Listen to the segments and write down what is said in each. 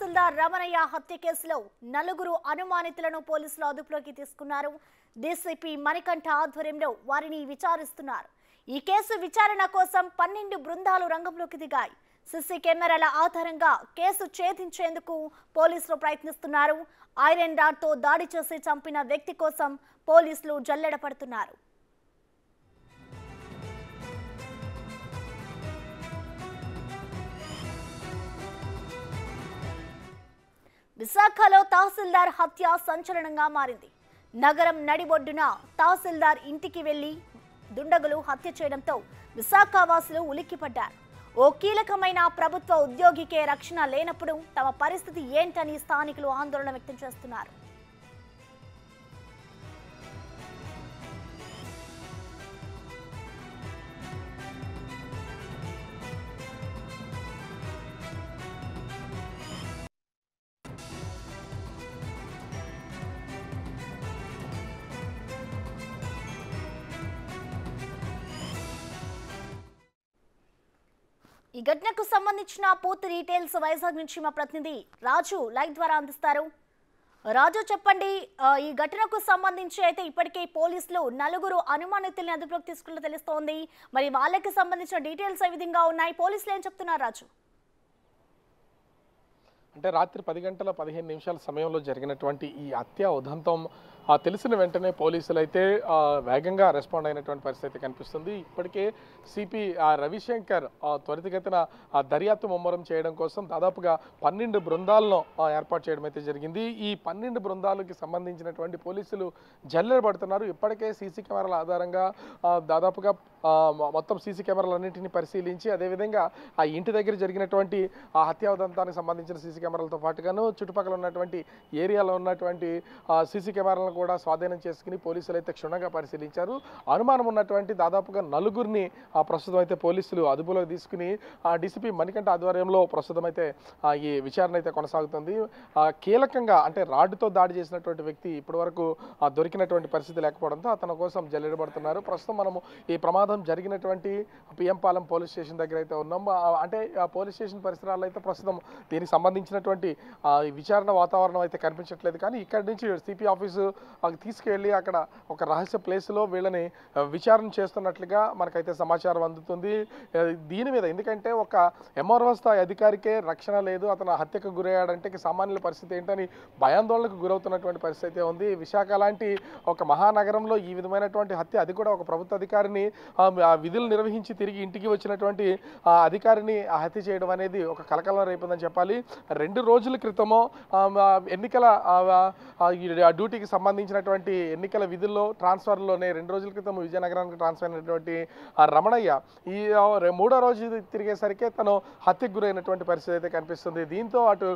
తహసీల్దార్ రమణయ్య హత్య కేసులో నలుగురు అనుమానితులను పోలీసులు అదుపులోకి తీసుకున్నారు డీసీపీ మణికంఠ ఆధ్వర్యంలో వారిని విచారిస్తున్నారు ఈ కేసు విచారణ కోసం పన్నెండు బృందాలు రంగంలోకి దిగాయి సిసి కెమెరాల ఆధారంగా కేసు ఛేదించేందుకు పోలీసులు ప్రయత్నిస్తున్నారు ఐరన్ రాడ్తో దాడి చేసి చంపిన వ్యక్తి కోసం పోలీసులు జల్లెడ పడుతున్నారు విశాఖలో తహసీల్దార్ హత్య సంచలనంగా మారింది నగరం నడిబొడ్డున తహసీల్దార్ ఇంటికి వెళ్లి దుండగులు హత్య చేయడంతో విశాఖ వాసులు ఉలిక్కిపడ్డారు ఓ కీలకమైన ప్రభుత్వ ఉద్యోగికే రక్షణ లేనప్పుడు తమ పరిస్థితి ఏంటని స్థానికులు ఆందోళన వ్యక్తం చేస్తున్నారు ఈ ఘటనకు సంబంధించిన పూర్తి డీటెయిల్స్ వైజాగ్ నుంచి మా ప్రతినిధి రాజు లైవ్ ద్వారా అందిస్తారు రాజు చెప్పండి ఈ ఘటనకు సంబంధించి అయితే ఇప్పటికే పోలీసులు నలుగురు అనుమానితుల్ని అదుపులోకి తీసుకున్నట్లు తెలుస్తోంది మరి వాళ్ళకి సంబంధించిన డీటెయిల్స్ ఏ విధంగా ఉన్నాయి పోలీసులు ఏం చెప్తున్నారు రాజు అంటే రాత్రి పది గంటల పదిహేను నిమిషాల సమయంలో జరిగినటువంటి ఈ అత్యా ఉదంతం ఆ తెలిసిన వెంటనే పోలీసులు అయితే వేగంగా రెస్పాండ్ అయినటువంటి పరిస్థితి కనిపిస్తుంది ఇప్పటికే సిపి రవిశంకర్ త్వరితగతిన దర్యాప్తు ముమ్మరం చేయడం కోసం దాదాపుగా పన్నెండు బృందాలను ఏర్పాటు చేయడం అయితే జరిగింది ఈ పన్నెండు బృందాలకి సంబంధించినటువంటి పోలీసులు జల్లెలు పడుతున్నారు ఇప్పటికే సీసీ కెమెరాల ఆధారంగా దాదాపుగా మొత్తం సీసీ కెమెరాలన్నింటినీ పరిశీలించి అదేవిధంగా ఆ ఇంటి దగ్గర జరిగినటువంటి ఆ హత్యాదంతానికి సంబంధించిన సీసీ కెమెరాలతో పాటుగాను చుట్టుపక్కల ఉన్నటువంటి ఏరియాలో ఉన్నటువంటి సీసీ కెమెరాలను కూడా స్వాధీనం చేసుకుని పోలీసులు అయితే క్షుణ్ణంగా పరిశీలించారు అనుమానం ఉన్నటువంటి దాదాపుగా నలుగురిని ప్రస్తుతం అయితే పోలీసులు అదుపులోకి తీసుకుని డీసీపీ మణికంఠ ఆధ్వర్యంలో ప్రస్తుతం అయితే ఈ విచారణ అయితే కొనసాగుతుంది కీలకంగా అంటే రాడ్డుతో దాడి చేసినటువంటి వ్యక్తి ఇప్పటివరకు దొరికినటువంటి పరిస్థితి లేకపోవడంతో అతని కోసం జల్లెడబడుతున్నారు ప్రస్తుతం మనము ఈ ప్రమాదం జరిగినటువంటి పిఎంపాలెం పోలీస్ స్టేషన్ దగ్గర అయితే ఉన్నాం అంటే పోలీస్ స్టేషన్ పరిసరాల్లో అయితే ప్రస్తుతం దీనికి సంబంధించినటువంటి విచారణ వాతావరణం అయితే కనిపించట్లేదు కానీ ఇక్కడి నుంచి సిపి ఆఫీసు తీసుకెళ్ళి అక్కడ ఒక రహస్య ప్లేస్లో వీళ్ళని విచారణ చేస్తున్నట్లుగా మనకైతే సమాచారం అందుతుంది దీని మీద ఎందుకంటే ఒక ఎంఆర్ఓ స్థాయి అధికారికే రక్షణ లేదు అతను హత్యకు గురయ్యాడంటే సామాన్యుల పరిస్థితి ఏంటని భయాందోళనకు గురవుతున్నటువంటి పరిస్థితి ఉంది విశాఖ లాంటి ఒక మహానగరంలో ఈ విధమైనటువంటి హత్య అది కూడా ఒక ప్రభుత్వ అధికారిని విధులు నిర్వహించి తిరిగి ఇంటికి వచ్చినటువంటి అధికారిని హత్య చేయడం అనేది ఒక కలకలం రేపుందని చెప్పాలి రెండు రోజుల క్రితమో ఎన్నికల డ్యూటీకి సంబంధించి సంబంధించినటువంటి ఎన్నికల విధుల్లో ట్రాన్స్ఫర్లోనే రెండు రోజుల క్రితం విజయనగరానికి ట్రాన్స్ఫర్ అయినటువంటి రమణయ్య ఈ మూడో రోజు తిరిగేసరికి తను హత్యకు గురైనటువంటి పరిస్థితి అయితే కనిపిస్తుంది దీంతో అటు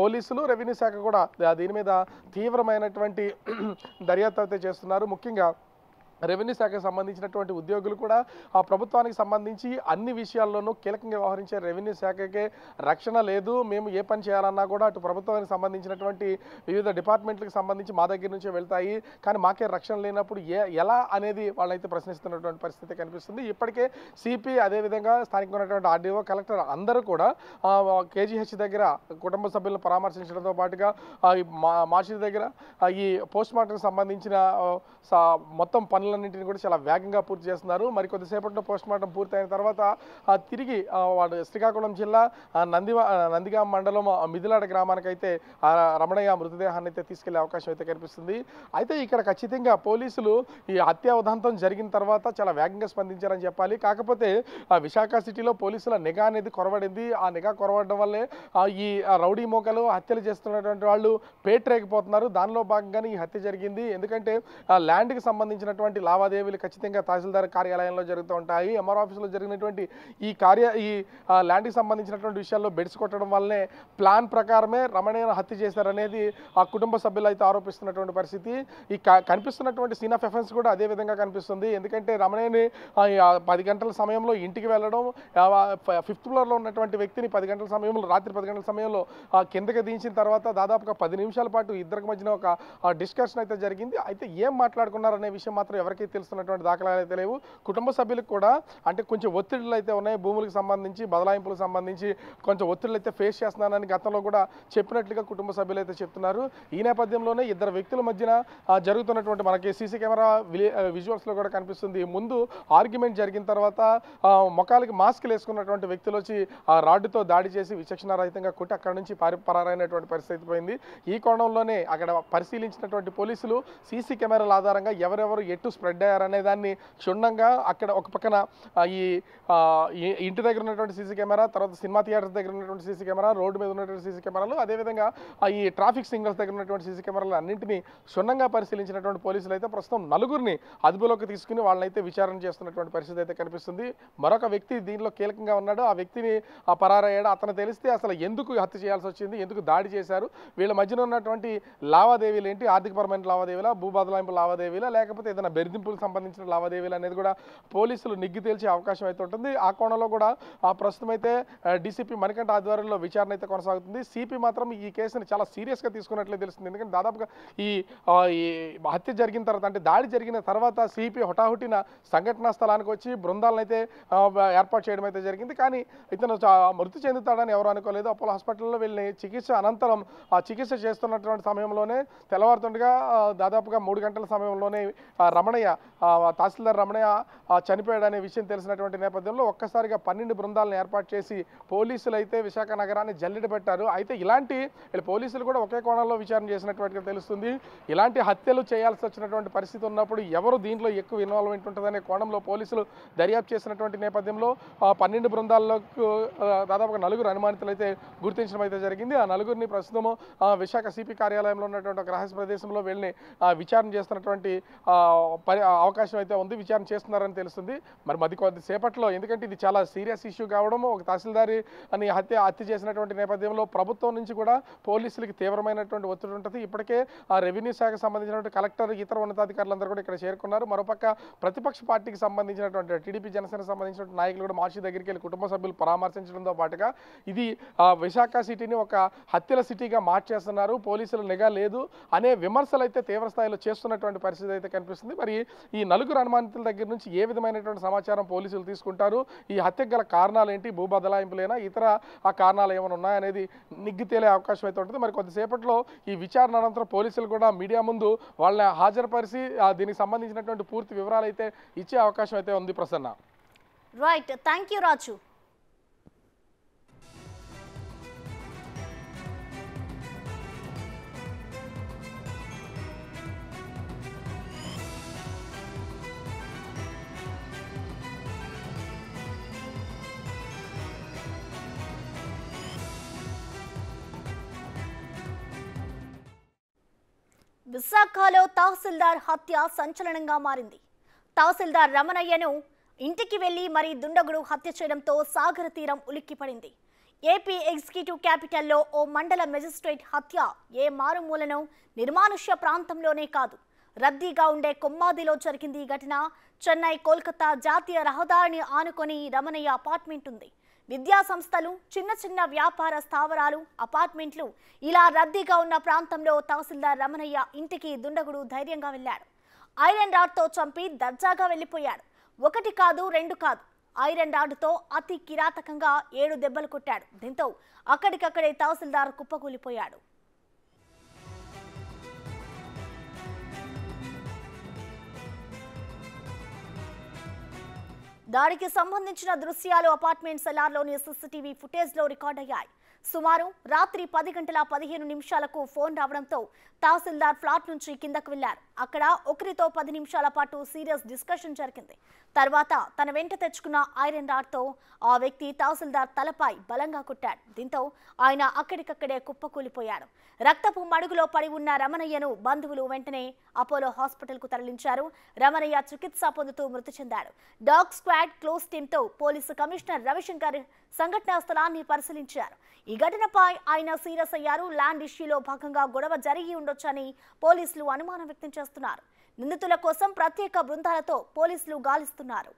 పోలీసులు రెవెన్యూ శాఖ కూడా దీని మీద తీవ్రమైనటువంటి దర్యాప్తు అయితే చేస్తున్నారు ముఖ్యంగా రెవెన్యూ శాఖకు సంబంధించినటువంటి ఉద్యోగులు కూడా ఆ ప్రభుత్వానికి సంబంధించి అన్ని విషయాల్లోనూ కీలకంగా వ్యవహరించే రెవెన్యూ శాఖకే రక్షణ లేదు మేము ఏ పని చేయాలన్నా కూడా అటు ప్రభుత్వానికి సంబంధించినటువంటి వివిధ డిపార్ట్మెంట్లకు సంబంధించి మా దగ్గర నుంచే వెళ్తాయి కానీ మాకే రక్షణ లేనప్పుడు ఏ ఎలా అనేది వాళ్ళైతే ప్రశ్నిస్తున్నటువంటి పరిస్థితి కనిపిస్తుంది ఇప్పటికే సిపి అదేవిధంగా స్థానికంగా ఉన్నటువంటి ఆర్డీఓ కలెక్టర్ అందరూ కూడా కేజీహెచ్ దగ్గర కుటుంబ సభ్యులను పరామర్శించడంతో పాటుగా మా మార్చి దగ్గర ఈ పోస్ట్ మార్టంకి సంబంధించిన మొత్తం పనులు పనులన్నింటినీ కూడా చాలా వేగంగా పూర్తి చేస్తున్నారు మరి కొద్దిసేపట్లో పోస్ట్ మార్టం పూర్తయిన తర్వాత తిరిగి వాడు శ్రీకాకుళం జిల్లా నందివా నందిగాం మండలం గ్రామానికి అయితే రమణయ్య మృతదేహాన్ని అయితే తీసుకెళ్లే అవకాశం అయితే కనిపిస్తుంది అయితే ఇక్కడ ఖచ్చితంగా పోలీసులు ఈ హత్యా ఉదంతం జరిగిన తర్వాత చాలా వేగంగా స్పందించారని చెప్పాలి కాకపోతే విశాఖ సిటీలో పోలీసుల నిఘా అనేది కొరవడింది ఆ నిఘా కొరవడం వల్లే ఈ రౌడీ మోకలు హత్యలు చేస్తున్నటువంటి వాళ్ళు పేట్రేకపోతున్నారు దానిలో భాగంగానే ఈ హత్య జరిగింది ఎందుకంటే ల్యాండ్కి సంబంధించినటువంటి జరిగినటువంటి లావాదేవీలు ఖచ్చితంగా తహసీల్దార్ కార్యాలయంలో జరుగుతూ ఉంటాయి ఎంఆర్ ఆఫీసులో జరిగినటువంటి ఈ కార్య ఈ ల్యాండ్కి సంబంధించినటువంటి విషయాల్లో బెడ్స్ కొట్టడం వల్లనే ప్లాన్ ప్రకారమే రమణయ్యను హత్య చేశారనేది ఆ కుటుంబ సభ్యులు అయితే ఆరోపిస్తున్నటువంటి పరిస్థితి ఈ కనిపిస్తున్నటువంటి సీన్ ఆఫ్ ఎఫెన్స్ కూడా అదే విధంగా కనిపిస్తుంది ఎందుకంటే రమణయ్యని పది గంటల సమయంలో ఇంటికి వెళ్ళడం ఫిఫ్త్ ఫ్లోర్లో ఉన్నటువంటి వ్యక్తిని పది గంటల సమయంలో రాత్రి పది గంటల సమయంలో కిందకి దించిన తర్వాత దాదాపుగా పది నిమిషాల పాటు ఇద్దరికి మధ్యన ఒక డిస్కషన్ అయితే జరిగింది అయితే ఏం మాట్లాడుకున్నారనే విషయం మాత్రం ఎవరికి తెలుస్తున్నటువంటి దాఖలాలు అయితే లేవు కుటుంబ సభ్యులకు కూడా అంటే కొంచెం ఒత్తిడులు అయితే ఉన్నాయి భూములకు సంబంధించి బదలాయింపులకు సంబంధించి కొంచెం ఒత్తిడులు అయితే ఫేస్ చేస్తున్నానని గతంలో కూడా చెప్పినట్లుగా కుటుంబ సభ్యులు అయితే చెప్తున్నారు ఈ నేపథ్యంలోనే ఇద్దరు వ్యక్తుల మధ్యన జరుగుతున్నటువంటి మనకి సీసీ కెమెరా విజువల్స్లో కూడా కనిపిస్తుంది ముందు ఆర్గ్యుమెంట్ జరిగిన తర్వాత ముఖాలకి మాస్క్లు వేసుకున్నటువంటి వ్యక్తులు వచ్చి ఆ రాడ్డుతో దాడి చేసి విచక్షణారహితంగా కొట్టి అక్కడ నుంచి పారి పరారైనటువంటి పరిస్థితి పోయింది ఈ కోణంలోనే అక్కడ పరిశీలించినటువంటి పోలీసులు సీసీ కెమెరాల ఆధారంగా ఎవరెవరు ఎటు స్ప్రెడ్ అయ్యారనే దాన్ని క్షుణ్ణంగా అక్కడ ఒక పక్కన ఈ ఇంటి దగ్గర ఉన్నటువంటి సీసీ కెమెరా తర్వాత సినిమా థియేటర్స్ దగ్గర ఉన్నటువంటి సీసీ కెమెరా రోడ్డు మీద ఉన్నటువంటి సీసీ కెమెరాలు అదేవిధంగా ఈ ట్రాఫిక్ సిగ్నల్స్ దగ్గర ఉన్నటువంటి సీసీ కెమెరాలు అన్నింటినీ క్షుణ్ణంగా పరిశీలించినటువంటి పోలీసులు అయితే ప్రస్తుతం నలుగురిని అదుపులోకి తీసుకుని వాళ్ళనైతే విచారణ చేస్తున్నటువంటి పరిస్థితి అయితే కనిపిస్తుంది మరొక వ్యక్తి దీనిలో కీలకంగా ఉన్నాడు ఆ వ్యక్తిని పరారయ్యాడు అతను తెలిస్తే అసలు ఎందుకు హత్య చేయాల్సి వచ్చింది ఎందుకు దాడి చేశారు వీళ్ళ మధ్యన ఉన్నటువంటి లావాదేవీలు ఏంటి ఆర్థికపరమైన లావాదేవీలా భూ బదలాయింపు లావాదేవీలా లేకపోతే ఏదైనా బెదింపులకు సంబంధించిన లావాదేవీలు అనేది కూడా పోలీసులు నిగ్గి తేల్చే అవకాశం అయితే ఉంటుంది ఆ కోణంలో కూడా ఆ ప్రస్తుతం అయితే డీసీపీ మణికంఠ ఆధ్వర్యంలో విచారణ అయితే కొనసాగుతుంది సిపి మాత్రం ఈ కేసుని చాలా సీరియస్గా తీసుకున్నట్లే తెలుస్తుంది ఎందుకంటే దాదాపుగా ఈ హత్య జరిగిన తర్వాత అంటే దాడి జరిగిన తర్వాత సిపి హుటాహుటిన సంఘటనా స్థలానికి వచ్చి బృందాలను అయితే ఏర్పాటు చేయడం అయితే జరిగింది కానీ ఇతను మృతి చెందుతాడని ఎవరు అనుకోలేదు అపోలో హాస్పిటల్లో వెళ్ళి చికిత్స అనంతరం ఆ చికిత్స చేస్తున్నటువంటి సమయంలోనే తెల్లవారుతుండగా దాదాపుగా మూడు గంటల సమయంలోనే రమణ రమణయ్య తహసీల్దార్ రమణయ్య చనిపోయాడనే విషయం తెలిసినటువంటి నేపథ్యంలో ఒక్కసారిగా పన్నెండు బృందాలను ఏర్పాటు చేసి పోలీసులు అయితే విశాఖ నగరాన్ని జల్లెడ పెట్టారు అయితే ఇలాంటి పోలీసులు కూడా ఒకే కోణంలో విచారణ చేసినటువంటి తెలుస్తుంది ఇలాంటి హత్యలు చేయాల్సి వచ్చినటువంటి పరిస్థితి ఉన్నప్పుడు ఎవరు దీంట్లో ఎక్కువ ఇన్వాల్వ్మెంట్ ఉంటుందనే కోణంలో పోలీసులు దర్యాప్తు చేసినటువంటి నేపథ్యంలో పన్నెండు బృందాలకు దాదాపుగా నలుగురు అనుమానితులు అయితే గుర్తించడం అయితే జరిగింది ఆ నలుగురిని ప్రస్తుతము విశాఖ సిపి కార్యాలయంలో ఉన్నటువంటి ఒక రహస్య ప్రదేశంలో వెళ్ళి విచారణ చేస్తున్నటువంటి పరి అవకాశం అయితే ఉంది విచారణ చేస్తున్నారని తెలుస్తుంది మరి మరి కొద్దిసేపట్లో ఎందుకంటే ఇది చాలా సీరియస్ ఇష్యూ కావడము ఒక తహసీల్దారి అని హత్య హత్య చేసినటువంటి నేపథ్యంలో ప్రభుత్వం నుంచి కూడా పోలీసులకి తీవ్రమైనటువంటి ఒత్తిడి ఉంటుంది ఇప్పటికే ఆ రెవెన్యూ శాఖకు సంబంధించినటువంటి కలెక్టర్ ఇతర ఉన్నతాధికారులందరూ కూడా ఇక్కడ చేరుకున్నారు మరోపక్క ప్రతిపక్ష పార్టీకి సంబంధించినటువంటి టీడీపీ జనసేన సంబంధించినటువంటి నాయకులు కూడా మార్చి దగ్గరికి వెళ్ళి కుటుంబ సభ్యులు పరామర్శించడంతో పాటుగా ఇది విశాఖ సిటీని ఒక హత్యల సిటీగా మార్చేస్తున్నారు పోలీసులు నిఘా లేదు అనే విమర్శలు అయితే తీవ్ర స్థాయిలో చేస్తున్నటువంటి పరిస్థితి అయితే కనిపిస్తుంది మరి ఈ నలుగురు అనుమానితుల దగ్గర నుంచి ఏ విధమైనటువంటి సమాచారం పోలీసులు తీసుకుంటారు ఈ హత్యకు గల కారణాలు ఏంటి భూ బదలాయింపులైనా ఇతర ఆ కారణాలు ఏమైనా ఉన్నాయనేది నిగ్గితేలే తేలే అవకాశం అయితే ఉంటుంది మరి కొద్దిసేపట్లో ఈ విచారణ అనంతరం పోలీసులు కూడా మీడియా ముందు వాళ్ళని హాజరుపరిచి దీనికి సంబంధించినటువంటి పూర్తి వివరాలు అయితే ఇచ్చే అవకాశం అయితే ఉంది Prasanna right thank you Raju విశాఖలో తహసీల్దార్ హత్య సంచలనంగా మారింది తహసీల్దార్ రమణయ్యను ఇంటికి వెళ్లి మరి దుండగుడు హత్య చేయడంతో సాగర తీరం ఉలిక్కిపడింది ఏపీ ఎగ్జిక్యూటివ్ క్యాపిటల్లో ఓ మండల మెజిస్ట్రేట్ హత్య ఏ మారుమూలను నిర్మానుష్య ప్రాంతంలోనే కాదు రద్దీగా ఉండే కొమ్మాదిలో జరిగింది ఈ ఘటన చెన్నై కోల్కతా జాతీయ రహదారిని ఆనుకొని రమణయ్య అపార్ట్మెంట్ ఉంది విద్యా సంస్థలు చిన్న చిన్న వ్యాపార స్థావరాలు అపార్ట్మెంట్లు ఇలా రద్దీగా ఉన్న ప్రాంతంలో తహసీల్దార్ రమణయ్య ఇంటికి దుండగుడు ధైర్యంగా వెళ్ళాడు ఐరన్ రాడ్తో చంపి దర్జాగా వెళ్ళిపోయాడు ఒకటి కాదు రెండు కాదు ఐరన్ రాడ్తో అతి కిరాతకంగా ఏడు దెబ్బలు కొట్టాడు దీంతో అక్కడికక్కడే తహసీల్దార్ కుప్పకూలిపోయాడు దాడికి సంబంధించిన దృశ్యాలు అపార్ట్మెంట్ సెలార్లోని సీసీటీవీ ఫుటేజ్లో రికార్డయ్యాయి సుమారు రాత్రి పది గంటల పదిహేను నిమిషాలకు ఫోన్ రావడంతో తహసీల్దార్ ఫ్లాట్ నుంచి కిందకు వెళ్లారు అక్కడ ఒకరితో పది నిమిషాల పాటు సీరియస్ డిస్కషన్ జరిగింది తర్వాత తన వెంట తెచ్చుకున్న ఐరన్ రాడ్తో ఆ వ్యక్తి తహసీల్దార్ తలపై బలంగా కొట్టాడు దీంతో ఆయన అక్కడికక్కడే కుప్పకూలిపోయాడు రక్తపు మడుగులో పడి ఉన్న రమణయ్యను బంధువులు వెంటనే అపోలో హాస్పిటల్కు తరలించారు రమణయ్య చికిత్స పొందుతూ మృతి చెందాడు డాగ్ స్క్వాడ్ క్లోజ్ తో పోలీసు కమిషనర్ రవిశంకర్ సంఘటనా స్థలాన్ని పరిశీలించారు ఈ ఈ ఘటనపై ఆయన సీరియస్ అయ్యారు ల్యాండ్ ఇష్యూలో భాగంగా గొడవ జరిగి ఉండొచ్చని పోలీసులు అనుమానం వ్యక్తం చేస్తున్నారు నిందితుల కోసం ప్రత్యేక బృందాలతో పోలీసులు గాలిస్తున్నారు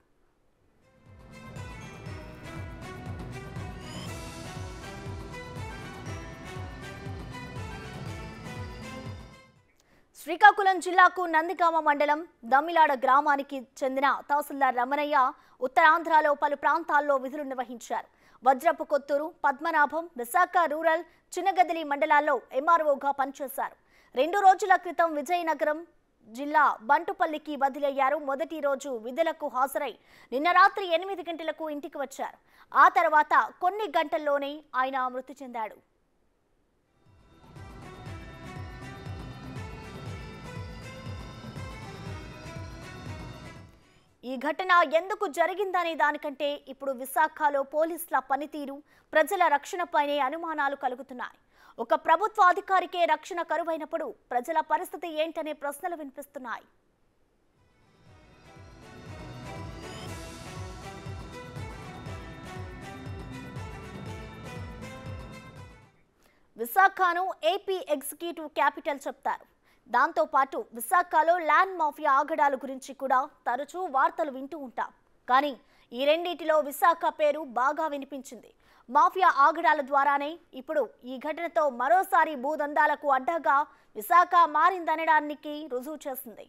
శ్రీకాకుళం జిల్లాకు నందిగామ మండలం దమ్మిలాడ గ్రామానికి చెందిన తహసీల్దార్ రమణయ్య ఉత్తరాంధ్రలో పలు ప్రాంతాల్లో విధులు నిర్వహించారు వజ్రపు కొత్తూరు పద్మనాభం విశాఖ రూరల్ చిన్నగదిలి మండలాల్లో ఎంఆర్ఓగా పనిచేశారు రెండు రోజుల క్రితం విజయనగరం జిల్లా బంటుపల్లికి బదిలయ్యారు మొదటి రోజు విధులకు హాజరై నిన్న రాత్రి ఎనిమిది గంటలకు ఇంటికి వచ్చారు ఆ తర్వాత కొన్ని గంటల్లోనే ఆయన మృతి చెందాడు ఈ ఘటన ఎందుకు జరిగిందనే దానికంటే ఇప్పుడు విశాఖలో పోలీసుల పనితీరు ప్రజల రక్షణపైనే అనుమానాలు కలుగుతున్నాయి ఒక ప్రభుత్వ అధికారికే రక్షణ కరువైనప్పుడు ప్రజల పరిస్థితి ఏంటనే ప్రశ్నలు వినిపిస్తున్నాయి విశాఖను ఏపీ ఎగ్జిక్యూటివ్ క్యాపిటల్ చెప్తారు దాంతోపాటు విశాఖలో ల్యాండ్ మాఫియా ఆగడాల గురించి కూడా తరచూ వార్తలు వింటూ ఉంటాం కానీ ఈ రెండింటిలో విశాఖ పేరు బాగా వినిపించింది మాఫియా ఆగడాల ద్వారానే ఇప్పుడు ఈ ఘటనతో మరోసారి భూదందాలకు అడ్డగా విశాఖ మారిందనడానికి రుజువు చేసింది